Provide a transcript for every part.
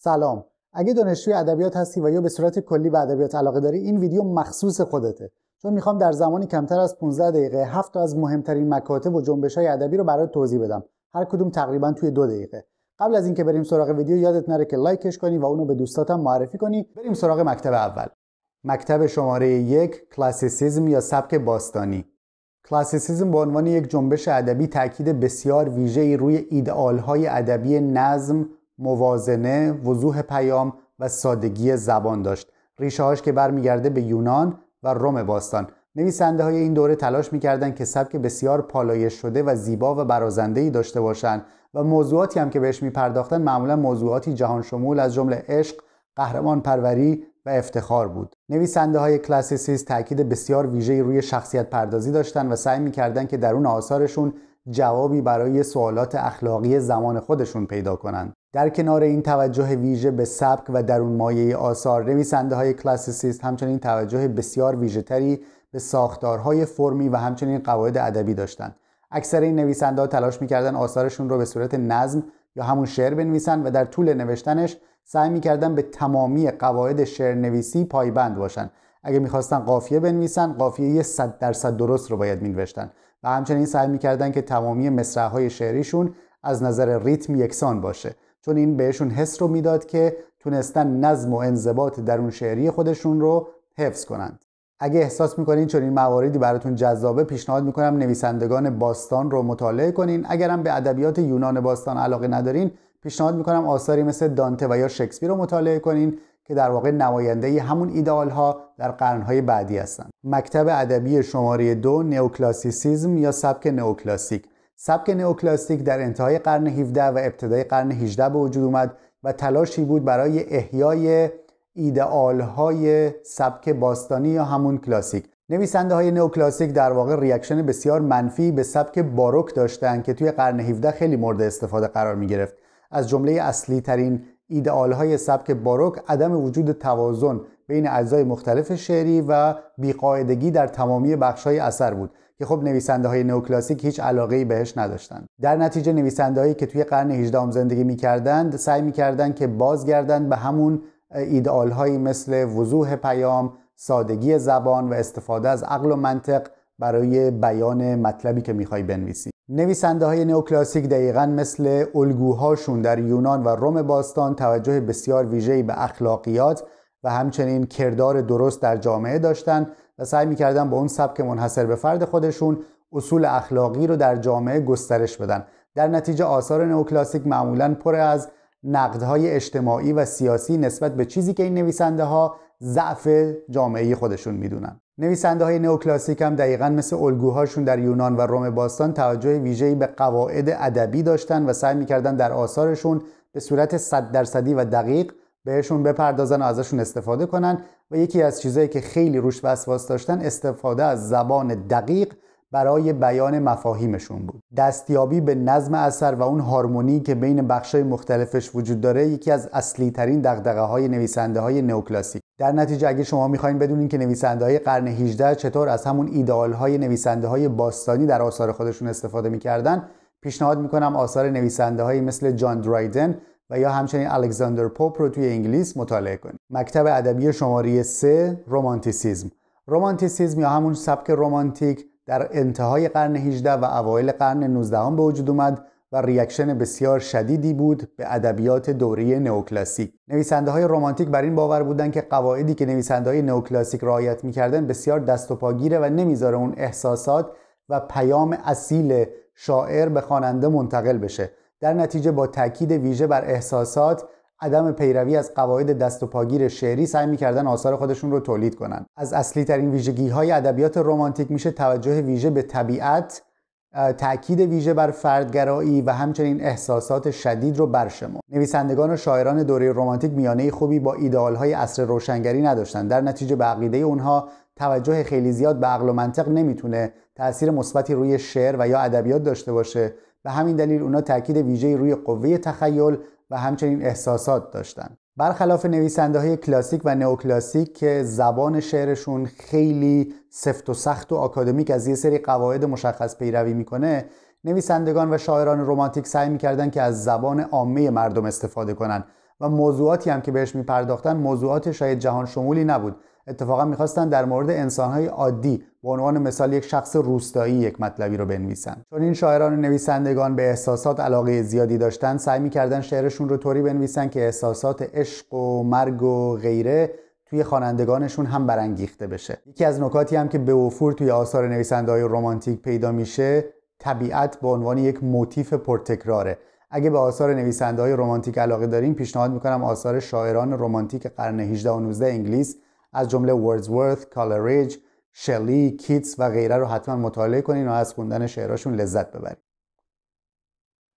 سلام اگه دانشجوی ادبیات هستی و یا به صورت کلی به ادبیات علاقه داری این ویدیو مخصوص خودته چون میخوام در زمانی کمتر از 15 دقیقه هفت از مهمترین مکاتب و جنبش های ادبی رو برای توضیح بدم هر کدوم تقریبا توی دو دقیقه قبل از اینکه بریم سراغ ویدیو یادت نره که لایکش کنی و اونو به دوستاتم معرفی کنی بریم سراغ مکتب اول مکتب شماره یک کلاسیسیزم یا سبک باستانی کلاسیسیزم به عنوان یک جنبش ادبی تاکید بسیار ویژه‌ای روی ایدئال‌های ادبی نظم موازنه، وضوح پیام و سادگی زبان داشت. ریشه هاش که برمیگرده به یونان و روم باستان. نویسنده های این دوره تلاش میکردند که سبک بسیار پالایش شده و زیبا و برازنده ای داشته باشند و موضوعاتی هم که بهش میپرداختند معمولا موضوعاتی جهان شمول از جمله عشق، قهرمان پروری و افتخار بود. نویسنده های کلاسیسیست تاکید بسیار ویژه‌ای روی شخصیت پردازی داشتند و سعی میکردند که درون آثارشون جوابی برای سوالات اخلاقی زمان خودشون پیدا کنند. در کنار این توجه ویژه به سبک و درون مایه آثار نویسنده های کلاسیسیست همچنین توجه بسیار ویژه تری به ساختارهای فرمی و همچنین قواعد ادبی داشتند. اکثر این نویسنده ها تلاش میکردن آثارشون رو به صورت نظم یا همون شعر بنویسن و در طول نوشتنش سعی میکردن به تمامی قواعد شعر نویسی پایبند باشند. اگه میخواستن قافیه بنویسن قافیه یه صد درصد درست رو باید مینوشتن و همچنین سعی میکردن که تمامی مصرعهای شعریشون از نظر ریتم یکسان باشه چون این بهشون حس رو میداد که تونستن نظم و انضباط درون شعری خودشون رو حفظ کنند اگه احساس میکنین این مواردی براتون جذابه پیشنهاد میکنم نویسندگان باستان رو مطالعه کنین اگرم به ادبیات یونان باستان علاقه ندارین پیشنهاد میکنم آثاری مثل دانته و یا شکسپیر رو مطالعه کنین که در واقع نماینده همون ایدئال ها در های بعدی هستند. مکتب ادبی شماره دو نئوکلاسیسیزم یا سبک نئوکلاسیک سبک نئوکلاسیک در انتهای قرن 17 و ابتدای قرن 18 به وجود اومد و تلاشی بود برای احیای ایدئال های سبک باستانی یا همون کلاسیک نویسنده های نئوکلاسیک در واقع ریاکشن بسیار منفی به سبک باروک داشتند که توی قرن 17 خیلی مورد استفاده قرار می گرفت از جمله اصلی ترین ایدئال های سبک باروک عدم وجود توازن بین اعضای مختلف شعری و بیقاعدگی در تمامی بخش های اثر بود که خب نویسنده های نوکلاسیک هیچ علاقه بهش نداشتند در نتیجه نویسنده هایی که توی قرن 18 زندگی میکردند سعی میکردند که بازگردند به همون ایدئال هایی مثل وضوح پیام سادگی زبان و استفاده از عقل و منطق برای بیان مطلبی که میخوای بنویسی نویسنده های نوکلاسیک دقیقا مثل الگوهاشون در یونان و روم باستان توجه بسیار ویژه‌ای به اخلاقیات و همچنین کردار درست در جامعه داشتند و سعی میکردن با اون سبک منحصر به فرد خودشون اصول اخلاقی رو در جامعه گسترش بدن در نتیجه آثار نوکلاسیک معمولا پر از نقدهای اجتماعی و سیاسی نسبت به چیزی که این نویسنده ها ضعف جامعه خودشون میدونند. نویسنده های نوکلاسیک هم دقیقا مثل الگوهاشون در یونان و روم باستان توجه ویژه‌ای به قواعد ادبی داشتن و سعی میکردن در آثارشون به صورت صد درصدی و دقیق بهشون بپردازن و ازشون استفاده کنن و یکی از چیزهایی که خیلی روش وسواس داشتن استفاده از زبان دقیق برای بیان مفاهیمشون بود دستیابی به نظم اثر و اون هارمونی که بین بخشای مختلفش وجود داره یکی از اصلی ترین دقدقه های نویسنده های نوکلاسیک در نتیجه اگه شما میخواین بدونین که نویسنده های قرن 18 چطور از همون ایدال های نویسنده های باستانی در آثار خودشون استفاده میکردن پیشنهاد میکنم آثار نویسنده های مثل جان درایدن و یا همچنین الکساندر پوپ رو توی انگلیس مطالعه کنید مکتب ادبی شماره 3 رومانتیسیزم رومانتیسیزم یا همون سبک رومانتیک در انتهای قرن 18 و اوایل قرن 19 به وجود اومد و ریاکشن بسیار شدیدی بود به ادبیات دوره نوکلاسیک نویسنده های رمانتیک بر این باور بودند که قواعدی که نویسنده های نوکلاسیک رعایت میکردن بسیار دست و پاگیره و نمیذاره اون احساسات و پیام اصیل شاعر به خواننده منتقل بشه در نتیجه با تاکید ویژه بر احساسات عدم پیروی از قواعد دست و پاگیر شعری سعی میکردن آثار خودشون رو تولید کنن از اصلی ترین ویژگی های ادبیات رمانتیک میشه توجه ویژه به طبیعت تأکید ویژه بر فردگرایی و همچنین احساسات شدید رو برشمرد. نویسندگان و شاعران دوره رمانتیک میانه خوبی با های عصر روشنگری نداشتند. در نتیجه به عقیده اونها توجه خیلی زیاد به عقل و منطق نمیتونه تاثیر مثبتی روی شعر و یا ادبیات داشته باشه. به همین دلیل اونا تاکید ویژه روی قوه تخیل و همچنین احساسات داشتن برخلاف نویسنده های کلاسیک و نئوکلاسیک که زبان شعرشون خیلی سفت و سخت و آکادمیک از یه سری قواعد مشخص پیروی میکنه نویسندگان و شاعران رومانتیک سعی میکردن که از زبان عامه مردم استفاده کنن و موضوعاتی هم که بهش میپرداختن موضوعات شاید جهان شمولی نبود اتفاقا میخواستن در مورد انسانهای عادی به عنوان مثال یک شخص روستایی یک مطلبی رو بنویسن چون این شاعران و نویسندگان به احساسات علاقه زیادی داشتن سعی میکردن شعرشون رو طوری بنویسن که احساسات عشق و مرگ و غیره توی خوانندگانشون هم برانگیخته بشه یکی از نکاتی هم که به وفور توی آثار نویسنده های رومانتیک پیدا میشه طبیعت به عنوان یک موتیف پرتکراره اگه به آثار نویسنده های رومانتیک علاقه داریم پیشنهاد میکنم آثار شاعران رومانتیک قرن 18 و 19 انگلیس از جمله وردزورث، کالریج، شلی، کیتس و غیره رو حتما مطالعه کنین و از خوندن شعراشون لذت ببرید.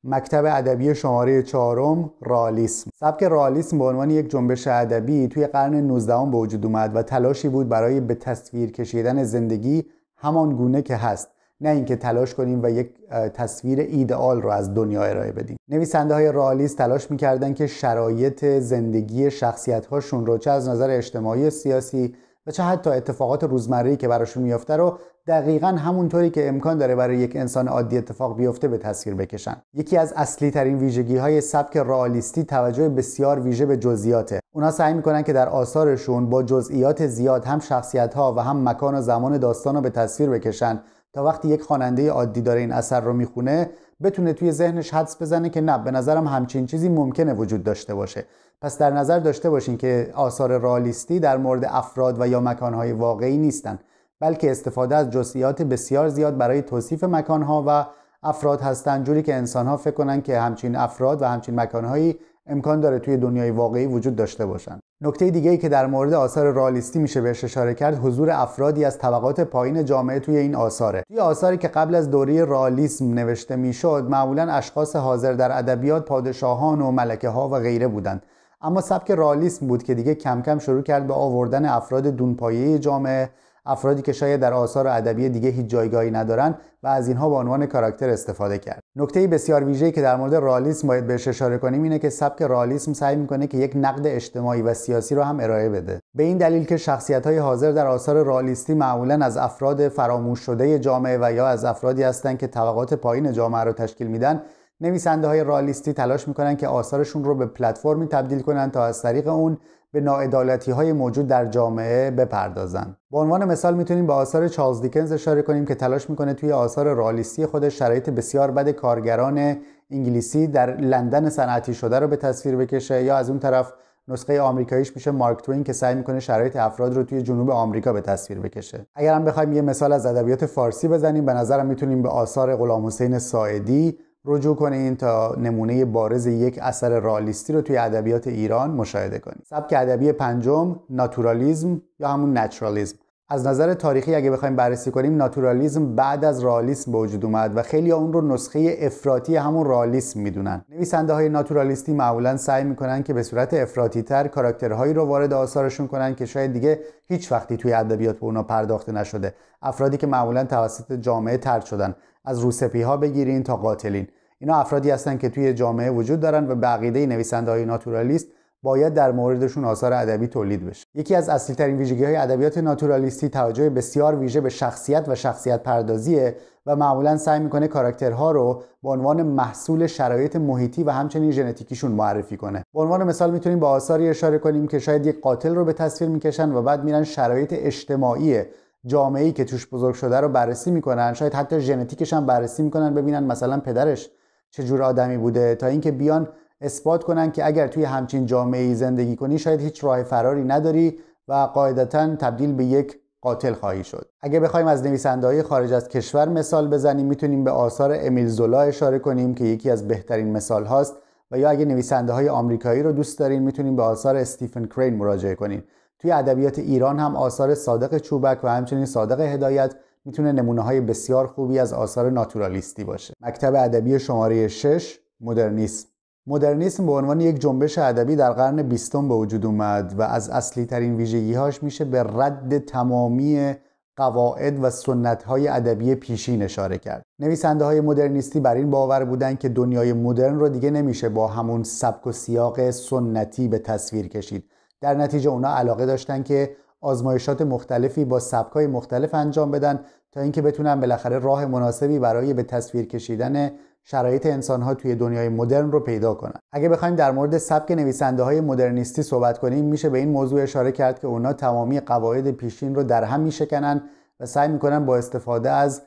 مکتب ادبی شماره چهارم رالیسم سبک رالیسم به عنوان یک جنبش ادبی توی قرن 19 به وجود اومد و تلاشی بود برای به تصویر کشیدن زندگی همان گونه که هست نه اینکه تلاش کنیم و یک تصویر ایدئال رو از دنیا ارائه بدیم نویسنده های رالیز تلاش میکردن که شرایط زندگی شخصیت هاشون رو چه از نظر اجتماعی و سیاسی و چه حتی اتفاقات روزمره که براشون میافته رو دقیقا همونطوری که امکان داره برای یک انسان عادی اتفاق بیفته به تصویر بکشن یکی از اصلی ترین ویژگی های سبک رئالیستی توجه بسیار ویژه به جزئیاته اونا سعی میکنن که در آثارشون با جزئیات زیاد هم شخصیت ها و هم مکان و زمان داستان رو به تصویر بکشن تا وقتی یک خواننده عادی داره این اثر رو میخونه بتونه توی ذهنش حدس بزنه که نه به نظرم همچین چیزی ممکنه وجود داشته باشه پس در نظر داشته باشین که آثار رالیستی در مورد افراد و یا مکانهای واقعی نیستن بلکه استفاده از جزئیات بسیار زیاد برای توصیف مکانها و افراد هستند جوری که انسانها فکر کنن که همچین افراد و همچین مکانهایی امکان داره توی دنیای واقعی وجود داشته باشن نکته دیگه ای که در مورد آثار رالیستی میشه بهش اشاره کرد حضور افرادی از طبقات پایین جامعه توی این آثاره توی آثاری که قبل از دوره رالیسم نوشته میشد معمولا اشخاص حاضر در ادبیات پادشاهان و ملکه ها و غیره بودند اما سبک رالیسم بود که دیگه کم کم شروع کرد به آوردن افراد دونپایه جامعه افرادی که شاید در آثار ادبی دیگه هیچ جایگاهی ندارن و از اینها به عنوان کاراکتر استفاده کرد نکته بسیار ویژه‌ای که در مورد رالیسم باید بهش اشاره کنیم اینه که سبک رالیسم سعی میکنه که یک نقد اجتماعی و سیاسی رو هم ارائه بده به این دلیل که شخصیت‌های حاضر در آثار رالیستی معمولا از افراد فراموش شده جامعه و یا از افرادی هستند که طبقات پایین جامعه رو تشکیل میدن نویسنده های رالیستی تلاش میکنن که آثارشون رو به پلتفرمی تبدیل کنن تا از طریق اون به ناعدالتی های موجود در جامعه بپردازند. به عنوان مثال میتونیم به آثار چارلز دیکنز اشاره کنیم که تلاش میکنه توی آثار رالیستی خودش شرایط بسیار بد کارگران انگلیسی در لندن صنعتی شده رو به تصویر بکشه یا از اون طرف نسخه آمریکاییش میشه مارک توین که سعی میکنه شرایط افراد رو توی جنوب آمریکا به تصویر بکشه اگرم هم بخوایم یه مثال از ادبیات فارسی بزنیم به نظرم میتونیم به آثار غلام حسین ساعدی رجوع کنین تا نمونه بارز یک اثر رالیستی رو توی ادبیات ایران مشاهده کنید. سبک ادبی پنجم ناتورالیزم یا همون نچرالیزم از نظر تاریخی اگه بخوایم بررسی کنیم ناتورالیزم بعد از رالیسم به وجود اومد و خیلی ها اون رو نسخه افراطی همون رالیسم میدونن نویسنده های ناتورالیستی معمولا سعی میکنن که به صورت افراطی تر کاراکترهایی رو وارد آثارشون کنن که شاید دیگه هیچ وقتی توی ادبیات به اونا پرداخته نشده افرادی که معمولا توسط جامعه ترد شدن از روسپی ها بگیرین تا قاتلین اینا افرادی هستند که توی جامعه وجود دارن و به عقیده نویسنده های ناتورالیست باید در موردشون آثار ادبی تولید بشه یکی از اصلی ترین ویژگی های ادبیات ناتورالیستی توجه بسیار ویژه به شخصیت و شخصیت پردازیه و معمولا سعی میکنه کاراکترها رو به عنوان محصول شرایط محیطی و همچنین ژنتیکیشون معرفی کنه به عنوان مثال میتونیم با آثاری اشاره کنیم که شاید یک قاتل رو به تصویر میکشن و بعد میرن شرایط اجتماعی جامعه ای که توش بزرگ شده رو بررسی میکنن شاید حتی ژنتیکش هم بررسی میکنن ببینن مثلا پدرش چه جور آدمی بوده تا اینکه بیان اثبات کنن که اگر توی همچین جامعه ای زندگی کنی شاید هیچ راه فراری نداری و قاعدتا تبدیل به یک قاتل خواهی شد اگه بخوایم از نویسنده های خارج از کشور مثال بزنیم میتونیم به آثار امیل زولا اشاره کنیم که یکی از بهترین مثال هاست و یا اگه نویسنده های آمریکایی رو دوست دارین میتونیم به آثار استیفن کرین مراجعه کنیم توی ادبیات ایران هم آثار صادق چوبک و همچنین صادق هدایت میتونه نمونه های بسیار خوبی از آثار ناتورالیستی باشه مکتب ادبی شماره 6 مدرنیسم مدرنیسم به عنوان یک جنبش ادبی در قرن بیستم به وجود اومد و از اصلی ترین هاش میشه به رد تمامی قواعد و سنت های ادبی پیشی اشاره کرد نویسنده های مدرنیستی بر این باور بودند که دنیای مدرن رو دیگه نمیشه با همون سبک و سیاق سنتی به تصویر کشید در نتیجه اونا علاقه داشتن که آزمایشات مختلفی با سبکای مختلف انجام بدن تا اینکه بتونن بالاخره راه مناسبی برای به تصویر کشیدن شرایط انسانها توی دنیای مدرن رو پیدا کنن اگه بخوایم در مورد سبک نویسنده های مدرنیستی صحبت کنیم میشه به این موضوع اشاره کرد که اونا تمامی قواعد پیشین رو در هم میشکنن و سعی میکنن با استفاده از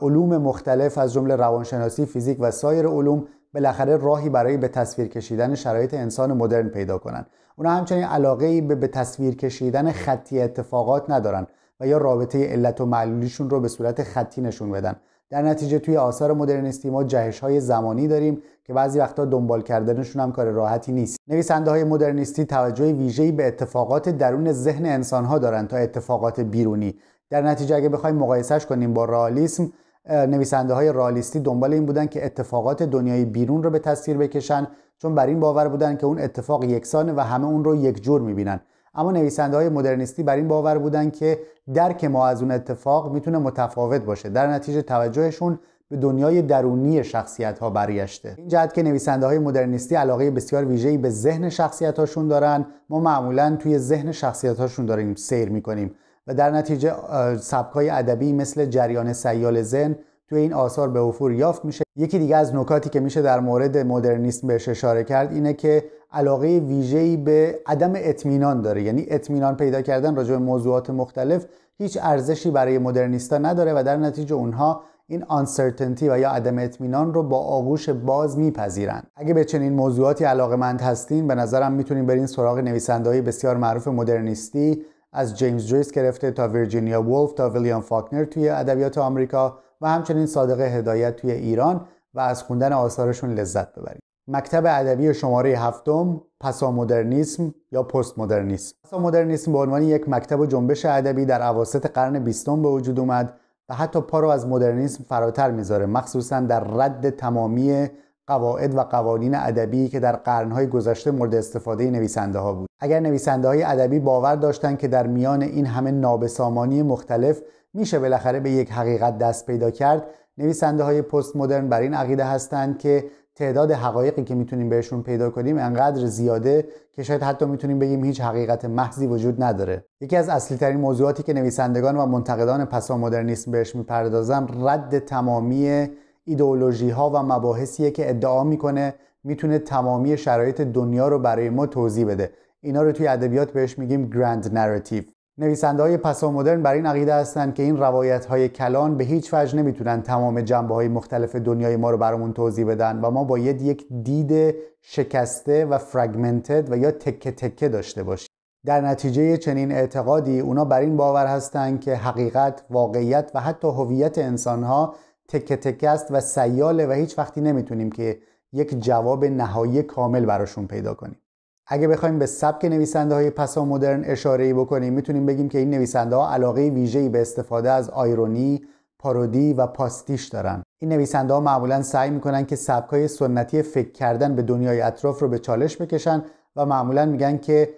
علوم مختلف از جمله روانشناسی، فیزیک و سایر علوم بالاخره راهی برای به تصویر کشیدن شرایط انسان مدرن پیدا کنند اونا همچنین علاقه ای به, به تصویر کشیدن خطی اتفاقات ندارن و یا رابطه علت و معلولیشون رو به صورت خطی نشون بدن در نتیجه توی آثار مدرنیستی ما جهش های زمانی داریم که بعضی وقتا دنبال کردنشون هم کار راحتی نیست نویسنده های مدرنیستی توجه ویژه‌ای به اتفاقات درون ذهن انسان ها دارن تا اتفاقات بیرونی در نتیجه اگه بخوایم مقایسهش کنیم با رئالیسم نویسنده های رالیستی دنبال این بودن که اتفاقات دنیای بیرون رو به تصویر بکشن چون بر این باور بودن که اون اتفاق یکسانه و همه اون رو یک جور میبینن اما نویسنده های مدرنیستی بر این باور بودن که درک ما از اون اتفاق میتونه متفاوت باشه در نتیجه توجهشون به دنیای درونی شخصیت ها برگشته این جهت که نویسنده های مدرنیستی علاقه بسیار ویژه‌ای به ذهن شخصیت هاشون دارن ما معمولا توی ذهن شخصیت هاشون داریم سیر میکنیم و در نتیجه سبکای ادبی مثل جریان سیال زن توی این آثار به وفور یافت میشه یکی دیگه از نکاتی که میشه در مورد مدرنیسم بهش اشاره کرد اینه که علاقه ویژه‌ای به عدم اطمینان داره یعنی اطمینان پیدا کردن راجع به موضوعات مختلف هیچ ارزشی برای مدرنیستا نداره و در نتیجه اونها این آنسرتنتی و یا عدم اطمینان رو با آغوش باز میپذیرند اگه به چنین موضوعاتی علاقه هستین به نظرم میتونین برین سراغ نویسندههای بسیار معروف مدرنیستی از جیمز جویس گرفته تا ویرجینیا وولف تا ویلیام فاکنر توی ادبیات آمریکا و همچنین صادق هدایت توی ایران و از خوندن آثارشون لذت ببرید. مکتب ادبی شماره هفتم مدرنیسم یا پست مدرنیسم مدرنیسم به عنوان یک مکتب و جنبش ادبی در اواسط قرن بیستم به وجود اومد و حتی پا رو از مدرنیسم فراتر میذاره مخصوصا در رد تمامی قواعد و قوانین ادبی که در قرنهای گذشته مورد استفاده نویسنده ها بود اگر نویسنده های ادبی باور داشتند که در میان این همه نابسامانی مختلف میشه بالاخره به یک حقیقت دست پیدا کرد نویسنده های پست مدرن بر این عقیده هستند که تعداد حقایقی که میتونیم بهشون پیدا کنیم انقدر زیاده که شاید حتی میتونیم بگیم هیچ حقیقت محضی وجود نداره یکی از اصلی ترین موضوعاتی که نویسندگان و منتقدان پسا مدرنیسم بهش میپردازم رد تمامی ایدئولوژی ها و مباحثیه که ادعا میکنه میتونه تمامی شرایط دنیا رو برای ما توضیح بده اینا رو توی ادبیات بهش میگیم گراند نراتیو نویسنده های پسا مدرن بر این عقیده هستند که این روایت های کلان به هیچ وجه نمیتونن تمام جنبه های مختلف دنیای ما رو برامون توضیح بدن و ما باید یک دید شکسته و فرگمنتد و یا تکه تکه داشته باشیم در نتیجه چنین اعتقادی اونا بر این باور هستند که حقیقت، واقعیت و حتی هویت انسانها تکه تکه است و سیاله و هیچ وقتی نمیتونیم که یک جواب نهایی کامل براشون پیدا کنیم اگه بخوایم به سبک نویسنده های پسا مدرن اشاره بکنیم میتونیم بگیم که این نویسنده ها علاقه ویژه‌ای به استفاده از آیرونی، پارودی و پاستیش دارن. این نویسنده ها معمولا سعی میکنن که سبک های سنتی فکر کردن به دنیای اطراف رو به چالش بکشن و معمولا میگن که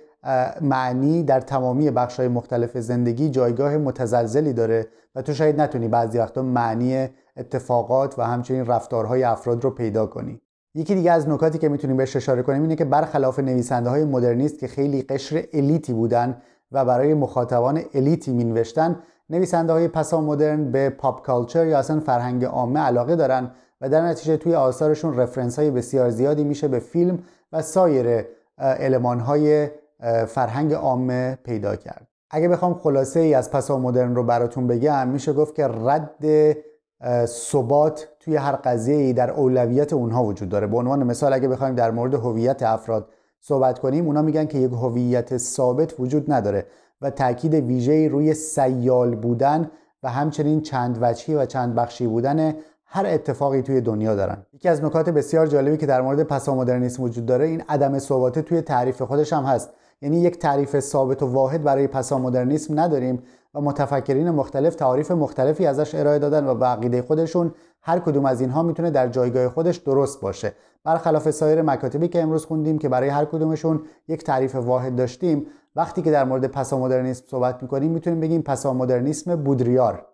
معنی در تمامی بخش های مختلف زندگی جایگاه متزلزلی داره و تو شاید نتونی بعضی وقتا معنی اتفاقات و همچنین رفتارهای افراد رو پیدا کنی یکی دیگه از نکاتی که میتونیم بهش اشاره کنیم اینه که برخلاف نویسنده های مدرنیست که خیلی قشر الیتی بودن و برای مخاطبان الیتی مینوشتن نویسنده های پسا مدرن به پاپ کالچر یا اصلا فرهنگ عامه علاقه دارن و در نتیجه توی آثارشون رفرنس های بسیار زیادی میشه به فیلم و سایر علمان های فرهنگ عامه پیدا کرد اگه بخوام خلاصه ای از پسا مدرن رو براتون بگم میشه گفت که رد ثبات توی هر قضیه ای در اولویت اونها وجود داره به عنوان مثال اگه بخوایم در مورد هویت افراد صحبت کنیم اونا میگن که یک هویت ثابت وجود نداره و تاکید ویژه روی سیال بودن و همچنین چند وجهی و چند بخشی بودن هر اتفاقی توی دنیا دارن یکی از نکات بسیار جالبی که در مورد پسامدرنیسم وجود داره این عدم ثباته توی تعریف خودش هم هست یعنی یک تعریف ثابت و واحد برای پسامدرنیسم نداریم و متفکرین مختلف تعاریف مختلفی ازش ارائه دادن و به عقیده خودشون هر کدوم از اینها میتونه در جایگاه خودش درست باشه برخلاف سایر مکاتبی که امروز خوندیم که برای هر کدومشون یک تعریف واحد داشتیم وقتی که در مورد پسامدرنیسم صحبت میکنیم میتونیم بگیم پسامدرنیسم بودریار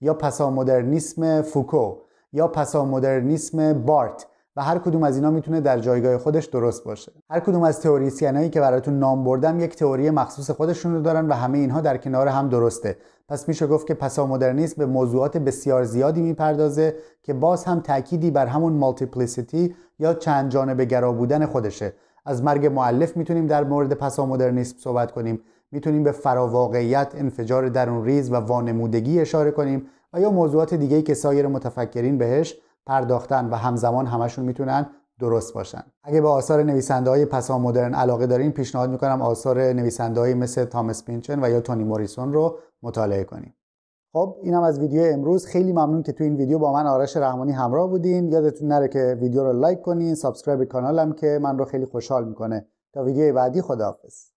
یا پسامدرنیسم فوکو یا پسامدرنیسم بارت و هر کدوم از اینا میتونه در جایگاه خودش درست باشه هر کدوم از تئوریسینایی یعنی که براتون نام بردم یک تئوری مخصوص خودشون رو دارن و همه اینها در کنار هم درسته پس میشه گفت که پسا مدرنیسم به موضوعات بسیار زیادی میپردازه که باز هم تأکیدی بر همون مالتیپلیسیتی یا چند جانبه گرا بودن خودشه از مرگ معلف میتونیم در مورد پسا مدرنیسم صحبت کنیم میتونیم به فراواقعیت انفجار درون ریز و وانمودگی اشاره کنیم و یا موضوعات دیگه‌ای که سایر متفکرین بهش پرداختن و همزمان همشون میتونن درست باشن اگه به آثار نویسنده های پسا مدرن علاقه دارین پیشنهاد میکنم آثار نویسنده های مثل تامس پینچن و یا تونی موریسون رو مطالعه کنیم خب اینم از ویدیو امروز خیلی ممنون که تو این ویدیو با من آرش رحمانی همراه بودین یادتون نره که ویدیو رو لایک کنین سابسکرایب کانالم که من رو خیلی خوشحال میکنه تا ویدیو بعدی خداحافظ